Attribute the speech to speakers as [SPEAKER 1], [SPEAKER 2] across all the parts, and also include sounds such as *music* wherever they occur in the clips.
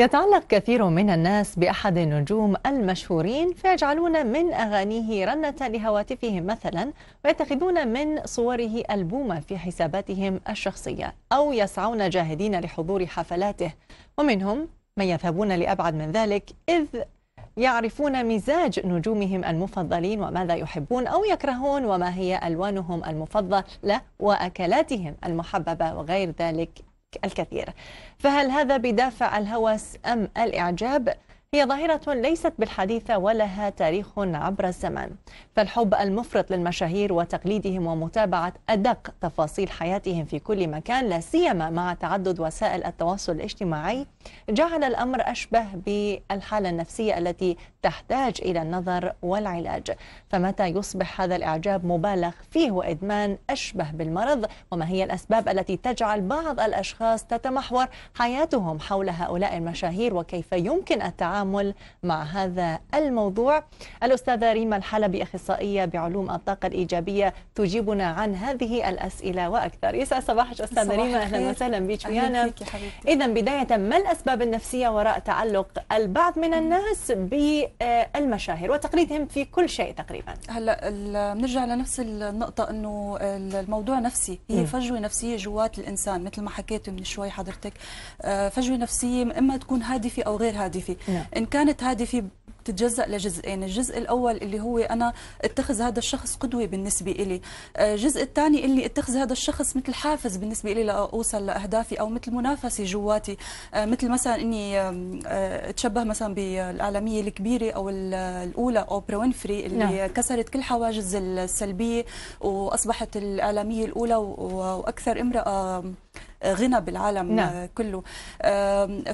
[SPEAKER 1] يتعلق كثير من الناس بأحد النجوم المشهورين فيجعلون من أغانيه رنة لهواتفهم مثلا ويتخذون من صوره ألبوما في حساباتهم الشخصية أو يسعون جاهدين لحضور حفلاته ومنهم من يذهبون لأبعد من ذلك إذ يعرفون مزاج نجومهم المفضلين وماذا يحبون أو يكرهون وما هي ألوانهم المفضلة وأكلاتهم المحببة وغير ذلك الكثير فهل هذا بدافع الهوس أم الإعجاب؟ هي ظاهرة ليست بالحديثة ولها تاريخ عبر الزمن فالحب المفرط للمشاهير وتقليدهم ومتابعة أدق تفاصيل حياتهم في كل مكان لا سيما مع تعدد وسائل التواصل الاجتماعي جعل الأمر أشبه بالحالة النفسية التي تحتاج إلى النظر والعلاج فمتى يصبح هذا الإعجاب مبالغ فيه وإدمان أشبه بالمرض وما هي الأسباب التي تجعل بعض الأشخاص تتمحور حياتهم حول هؤلاء المشاهير وكيف يمكن التعامل التعامل مع هذا الموضوع الأستاذة ريما الحلبي أخصائية بعلوم الطاقة الإيجابية تجيبنا عن هذه الأسئلة وأكثر يسعد صباحك أستاذة ريما أهلا وسهلا بك ويانا إذا بداية ما الأسباب النفسية وراء تعلق البعض من الناس بالمشاهير وتقليدهم في كل شيء تقريبا
[SPEAKER 2] هلا بنرجع لنفس النقطة أنه الموضوع نفسي هي فجوة نفسية جوات الإنسان مثل ما حكيت من شوي حضرتك آه، فجوة نفسية إما تكون هادفة أو غير هادفة نعم. إن كانت هذه في بتتجزأ لجزئين الجزء الأول اللي هو أنا اتخذ هذا الشخص قدوة بالنسبة إلي آه، الجزء الثاني اللي اتخذ هذا الشخص مثل حافز بالنسبة إلي لأوصل لأهدافي أو مثل منافسة جواتي آه، مثل مثلا أني آه، اتشبه مثلا بالإعلامية الكبيرة أو الأولى أوبرا وينفري اللي نعم. كسرت كل حواجز السلبية وأصبحت الإعلامية الأولى وأكثر امرأة غنى بالعالم نعم. كله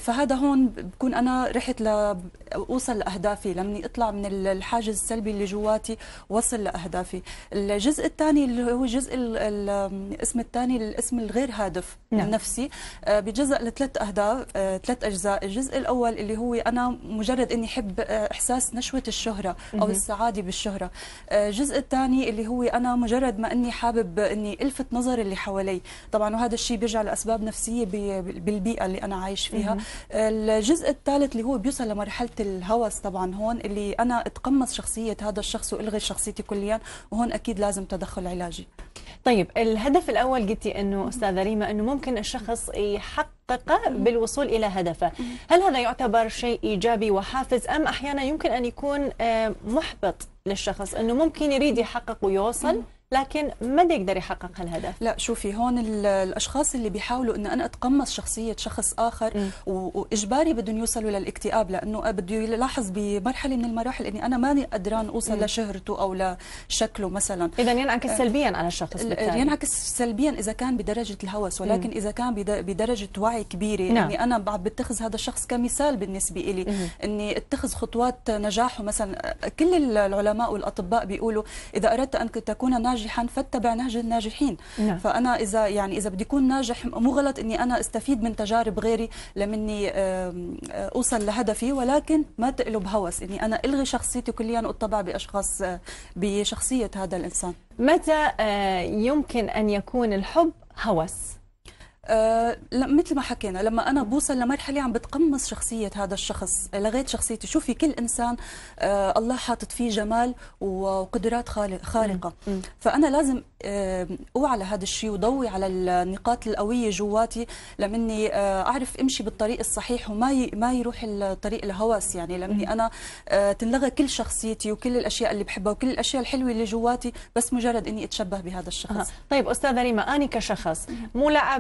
[SPEAKER 2] فهذا هون بكون انا رحت لاوصل لاهدافي لمني اطلع من الحاجز السلبي اللي جواتي وصل لاهدافي الجزء الثاني اللي هو جزء الاسم الثاني الاسم الغير هادف نعم. النفسي آه، بجزء لثلاث اهداف آه، ثلاث اجزاء الجزء الاول اللي هو انا مجرد اني احب آه، احساس نشوه الشهره او السعاده بالشهره الجزء الثاني اللي هو انا مجرد ما اني حابب اني الفت نظر اللي حوالي طبعا وهذا الشيء بيرجع اسباب نفسيه بالبيئه اللي انا عايش فيها الجزء الثالث اللي هو بيوصل لمرحله الهوس طبعا هون اللي انا اتقمص شخصيه هذا الشخص
[SPEAKER 1] والغي شخصيتي كليا وهون اكيد لازم تدخل علاجي طيب الهدف الاول قلتي انه استاذه ريما انه ممكن الشخص يحققه بالوصول الى هدفه هل هذا يعتبر شيء ايجابي وحافز ام احيانا يمكن ان يكون آه، محبط للشخص انه ممكن يريد يحقق ويوصل لكن ما يقدر يحقق هالهدف لا شوفي
[SPEAKER 2] هون الاشخاص اللي بيحاولوا ان انا اتقمص شخصيه شخص اخر م. واجباري بدهم يوصلوا للاكتئاب لانه بده يلاحظ بمرحله من المراحل اني انا ماني قدران اوصل م. لشهرته او لشكله مثلا اذا ينعكس آه، سلبيا على الشخص بالتالي ينعكس سلبيا اذا كان بدرجه الهوس ولكن م. اذا كان بدرجه وعي كبيره نعم. اني انا عم بتخذ هذا الشخص كمثال بالنسبه لي م. اني اتخذ خطوات نجاحه مثلا كل العلماء والاطباء بيقولوا اذا اردت ان تكون ناجح ناجحا فاتبع نهج الناجحين نعم. فانا اذا يعني اذا بدي اكون ناجح مو غلط اني انا استفيد من تجارب غيري لمني آه، اوصل لهدفي ولكن ما تقلب هوس اني انا الغي شخصيتي كليا واتبع باشخاص آه، بشخصيه هذا الانسان
[SPEAKER 1] متى آه، يمكن ان يكون الحب
[SPEAKER 2] هوس أه مثل ما حكينا لما انا بوصل لمرحله عم بتقمص شخصيه هذا الشخص لغيت شخصيتي شوفي كل انسان أه الله حاطط فيه جمال وقدرات خارقه مم. فانا لازم أه اوعى لهذا الشيء وضوي على النقاط القويه جواتي لمني أه اعرف امشي بالطريق الصحيح وما ي... ما يروح الطريق الهوس يعني لمني انا أه تنلغى كل شخصيتي وكل الاشياء اللي بحبها
[SPEAKER 1] وكل الاشياء الحلوه اللي جواتي بس مجرد اني اتشبه بهذا الشخص أه. طيب استاذه ريما اني كشخص مولعه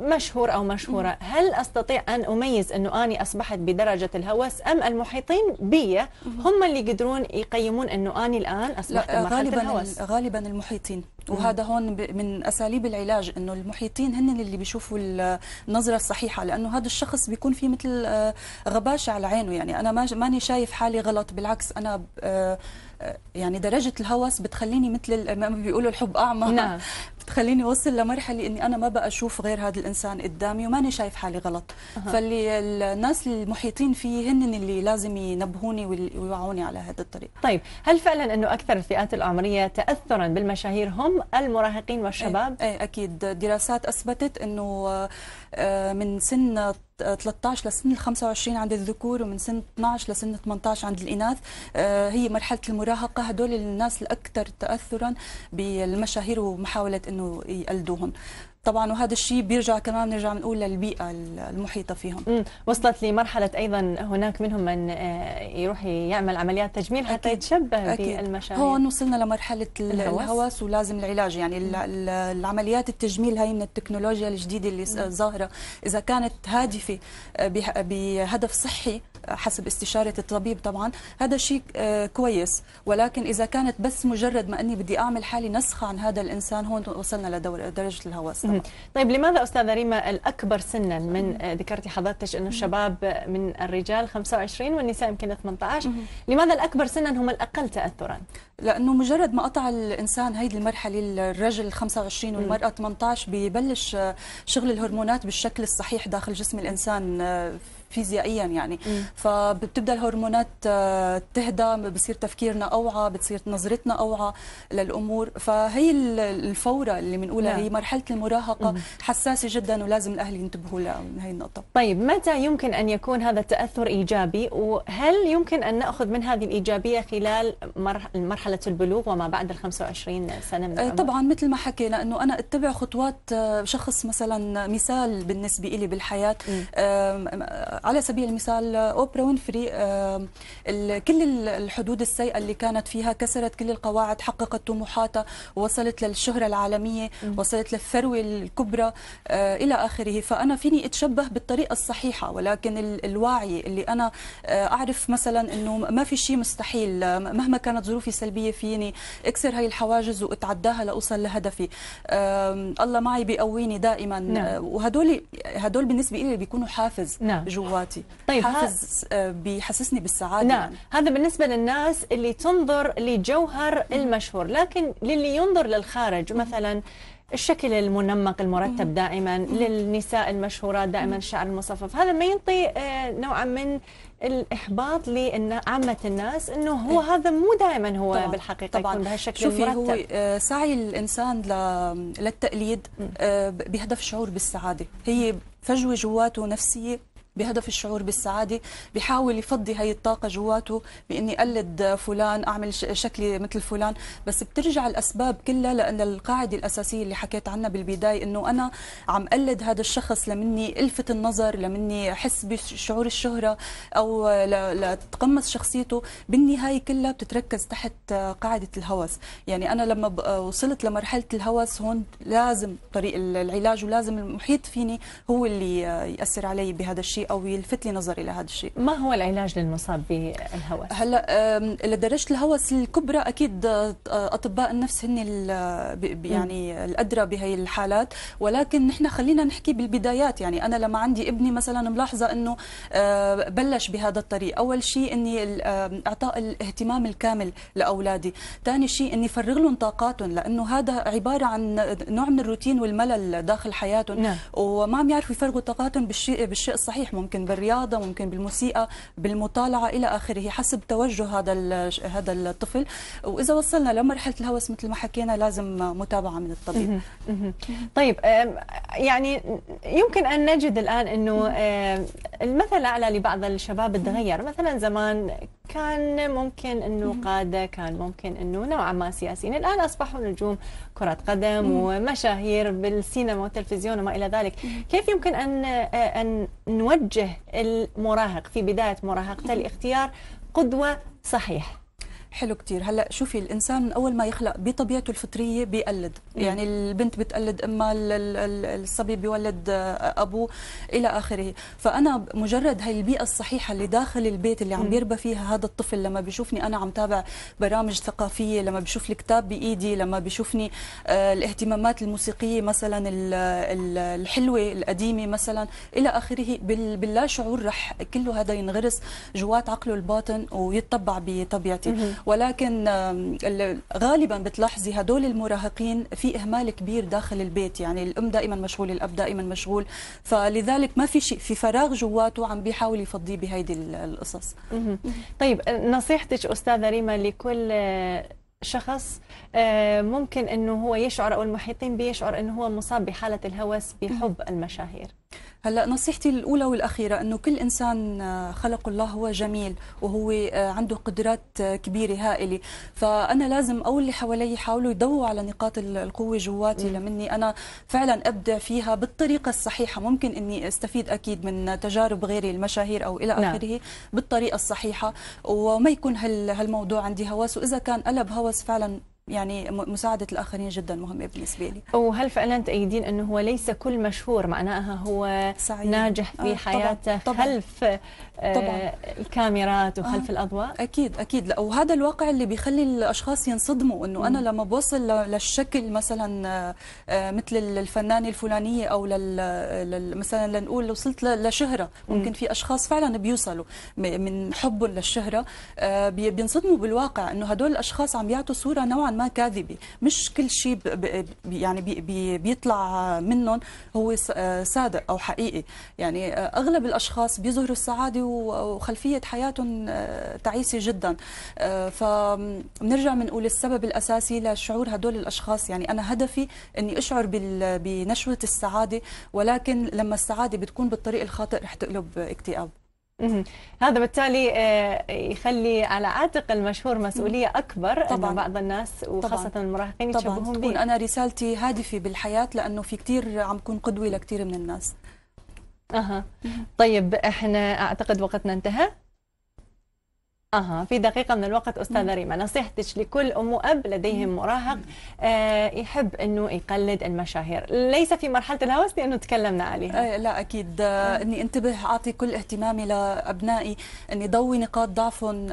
[SPEAKER 1] مشهور أو مشهورة هل أستطيع أن أميز أنه أني أصبحت بدرجة الهوس أم المحيطين بي هم اللي يقدرون يقيمون أنه أني الآن أصبحت لا غالبا الهوس
[SPEAKER 2] غالبا المحيطين وهذا هون من اساليب العلاج انه المحيطين هن اللي بيشوفوا النظره الصحيحه لانه هذا الشخص بيكون في مثل آه، غباشه على عينه يعني انا ماني شايف حالي غلط بالعكس انا آه، آه، يعني درجه الهوس بتخليني مثل ما بيقولوا الحب اعمى نعم. *laughs* بتخليني اوصل لمرحله اني انا ما بقى اشوف غير هذا الانسان قدامي وماني شايف حالي غلط أه. فاللي الناس المحيطين فيه هن اللي لازم ينبهوني ويوعوني على هذا الطريق
[SPEAKER 1] طيب هل فعلا انه اكثر الفئات العمريه تاثرا بالمشاهير هم المراهقين والشباب أي اي اكيد دراسات اثبتت انه آه، من سن 13
[SPEAKER 2] لسن 25 عند الذكور ومن سن 12 لسن 18 عند الإناث آه، هي مرحلة المراهقة هدول الناس الأكثر تأثرا بالمشاهير ومحاولة أنه يقلدوهم طبعا وهذا الشيء بيرجع كمان بنرجع بنقول للبيئه المحيطه فيهم مم.
[SPEAKER 1] وصلت لمرحله ايضا هناك منهم من آه، يروح يعمل عمليات تجميل حتى أكيد. يتشبه بالمشاعر بالمشاهير هون
[SPEAKER 2] وصلنا لمرحله الهوس, الهوس ولازم العلاج يعني مم. العمليات التجميل هاي من التكنولوجيا الجديده اللي ظاهره اذا كانت هادفه آه، بهدف صحي حسب استشارة الطبيب طبعا هذا شيء آه، كويس ولكن إذا كانت بس مجرد ما أني بدي أعمل حالي نسخة عن هذا الإنسان هون وصلنا لدرجة
[SPEAKER 1] الهوس طيب لماذا أستاذة ريما الأكبر سنا من آه، ذكرتي حضرتك أنه الشباب من الرجال 25 والنساء يمكن 18 لماذا الأكبر سنا هم الأقل تأثرا؟ لأنه مجرد ما قطع الإنسان هيدي المرحلة الرجل 25 والمرأة
[SPEAKER 2] 18 ببلش آه، شغل الهرمونات بالشكل الصحيح داخل جسم الإنسان فيزيائيا يعني م. فبتبدا الهرمونات آه، تهدى بصير تفكيرنا اوعى بتصير نظرتنا اوعى للامور فهي الفوره اللي بنقولها نعم. هي مرحله المراهقه م. حساسه جدا ولازم الاهل ينتبهوا لهي النقطه
[SPEAKER 1] طيب متى يمكن ان يكون هذا التاثر ايجابي وهل يمكن ان ناخذ من هذه الايجابيه خلال مرحله البلوغ وما بعد ال 25 سنه من آه، العمر؟ طبعا مثل ما حكينا انه انا
[SPEAKER 2] اتبع خطوات آه، شخص مثلا مثال بالنسبه لي بالحياه على سبيل المثال اوبرا وينفري كل الحدود السيئه اللي كانت فيها كسرت كل القواعد حققت طموحاتها وصلت للشهره العالميه وصلت للثروه الكبرى آه، الى اخره فانا فيني اتشبه بالطريقه الصحيحه ولكن الواعي اللي انا آه، اعرف مثلا انه ما في شيء مستحيل آه، مهما كانت ظروفي سلبيه فيني اكسر هاي الحواجز واتعداها لاوصل لهدفي الله معي بيقويني دائما نعم. وهدول هدول بالنسبه لي بيكونوا حافز نعم. جوا
[SPEAKER 1] جواتي طيب حافز آه، بيحسسني بالسعاده نعم يعني. هذا بالنسبه للناس اللي تنظر لجوهر المشهور لكن للي ينظر للخارج مثلا الشكل المنمق المرتب دائما للنساء المشهورات دائما الشعر المصفف هذا ما ينطي آه، نوعا من الاحباط لعامه الناس انه هو إيه. هذا مو دائما هو طبعًا بالحقيقه طبعًا يكون بهالشكل شوفي المرتب. هو آه، سعي الانسان للتقليد
[SPEAKER 2] بهدف شعور بالسعاده هي فجوه جواته نفسيه بهدف الشعور بالسعاده بحاول يفضي هي الطاقه جواته باني اقلد فلان اعمل شكلي مثل فلان بس بترجع الاسباب كلها لان القاعده الاساسيه اللي حكيت عنها بالبدايه انه انا عم اقلد هذا الشخص لمني الفت النظر لمني احس بشعور الشهره او لتقمص شخصيته بالنهايه كلها بتتركز تحت قاعده الهوس يعني انا لما وصلت لمرحله الهوس هون لازم طريق العلاج ولازم المحيط فيني هو اللي ياثر علي بهذا الشيء او يلفت لي نظري لهذا الشيء ما هو العلاج للمصاب بالهوس هلا لدرجه الهوس الكبرى اكيد اطباء النفس هن يعني الادرى بهي الحالات ولكن نحن خلينا نحكي بالبدايات يعني انا لما عندي ابني مثلا ملاحظه انه بلش بهذا الطريق اول شيء اني اعطاء الاهتمام الكامل لاولادي ثاني شيء اني فرغ لهم طاقاتهم لانه هذا عباره عن نوع من الروتين والملل داخل حياتهم نعم. وما عم يعرفوا يفرغوا طاقاتهم بالشيء بالشيء الصحيح ممكن بالرياضه ممكن بالموسيقى بالمطالعه الى اخره حسب توجه هذا هذا الطفل واذا وصلنا لمرحله الهوس مثل ما حكينا لازم متابعه من الطبيب
[SPEAKER 1] طيب يعني يمكن ان نجد الان انه المثل الاعلى لبعض الشباب تغير مثلا زمان كان ممكن انه قاده كان ممكن انه نوعا ما سياسيين الان اصبحوا نجوم كره قدم ومشاهير بالسينما والتلفزيون وما الى ذلك كيف يمكن ان ان نوجه المراهق في بدايه مراهقته لاختيار قدوه صحيح حلو كتير
[SPEAKER 2] هلا شوفي الانسان من اول ما يخلق بطبيعته الفطريه بيقلد مم. يعني البنت بتقلد امها الصبي بيولد ابوه الى اخره فانا مجرد هاي البيئه الصحيحه اللي داخل البيت اللي عم بيربى فيها هذا الطفل لما بيشوفني انا عم تابع برامج ثقافيه لما بيشوف الكتاب بايدي لما بيشوفني آه، الاهتمامات الموسيقيه مثلا الحلوه القديمه مثلا الى اخره باللا شعور رح كله هذا ينغرس جوات عقله الباطن ويتطبع بطبيعتي ولكن غالبا بتلاحظي هدول المراهقين في اهمال كبير داخل البيت يعني الام دائما مشغول الاب دائما مشغول فلذلك ما في شيء في فراغ جواته عم
[SPEAKER 1] بيحاول يفضيه بهيدي القصص طيب آه، نصيحتك استاذه ريما لكل آه، شخص آه، ممكن انه هو يشعر او المحيطين بيشعر انه هو مصاب بحاله الهوس بحب المشاهير هلا نصيحتي الاولى والاخيره انه كل
[SPEAKER 2] انسان آه، خلق الله هو جميل وهو آه، عنده قدرات آه، كبيره هائله فانا لازم او اللي حوالي يحاولوا يضووا على نقاط القوه جواتي لمني انا فعلا ابدع فيها بالطريقه الصحيحه ممكن اني استفيد اكيد من تجارب غيري المشاهير او الى نعم. اخره نعم. بالطريقه الصحيحه وما يكون هالموضوع عندي هوس واذا كان قلب هوس فعلا يعني مساعدة الآخرين جدا مهمة بالنسبة لي وهل فعلا
[SPEAKER 1] تأيدين أنه هو ليس كل مشهور معناها هو سعيد. ناجح في آه حياته طبعًا. خلف آه، طبعًا. الكاميرات وخلف آه. الأضواء أكيد أكيد لا وهذا الواقع اللي بيخلي
[SPEAKER 2] الأشخاص ينصدموا أنه أنا لما بوصل للشكل مثلا آه، آه، مثل الفنانة الفلانية أو لل مثلا لنقول وصلت لشهرة ممكن في أشخاص فعلا بيوصلوا من حبهم للشهرة بينصدموا بالواقع أنه هدول الأشخاص عم يعطوا صورة نوعا ما كاذبه مش كل شيء يعني بي بي بيطلع منهم هو صادق او حقيقي يعني اغلب الاشخاص بيظهروا السعاده وخلفيه حياتهم آه، تعيسه جدا آه، فبنرجع بنقول السبب الاساسي لشعور هدول الاشخاص يعني انا هدفي اني اشعر بنشوه السعاده ولكن لما السعاده بتكون بالطريق الخاطئ رح تقلب اكتئاب
[SPEAKER 1] هذا بالتالي آه، يخلي على عاتق المشهور مسؤوليه اكبر طبعا بعض الناس وخاصه طبعاً المراهقين طبعا تكون انا رسالتي هادفه بالحياه لانه
[SPEAKER 2] في كثير عم كون قدوه لكثير من الناس اها طيب احنا
[SPEAKER 1] اعتقد وقتنا انتهى اها في دقيقه من الوقت استاذه ريما نصيحتك لكل ام واب لديهم مراهق آه، يحب انه يقلد المشاهير ليس في مرحله الهوس لانه تكلمنا عليها آه، لا اكيد آه، اني انتبه اعطي كل اهتمامي
[SPEAKER 2] لابنائي اني ضوي نقاط ضعفهم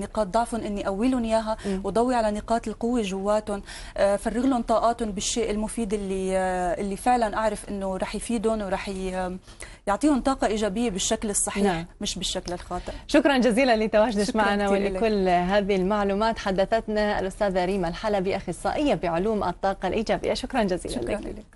[SPEAKER 2] نقاط ضعفهم اني اولهم اياها وضوي على نقاط القوه جواتهم فرغ لهم طاقاتهم بالشيء المفيد اللي اللي فعلا اعرف انه رح يفيدهم ورح يعطيهم طاقه ايجابيه بالشكل الصحيح نعم. مش بالشكل الخاطئ
[SPEAKER 1] شكرا جزيلا لتواجد دردش معنا ولكل هذه المعلومات حدثتنا الأستاذة ريما الحلبي أخصائية بعلوم الطاقة الإيجابية شكرا جزيلا شكرا لك, لك.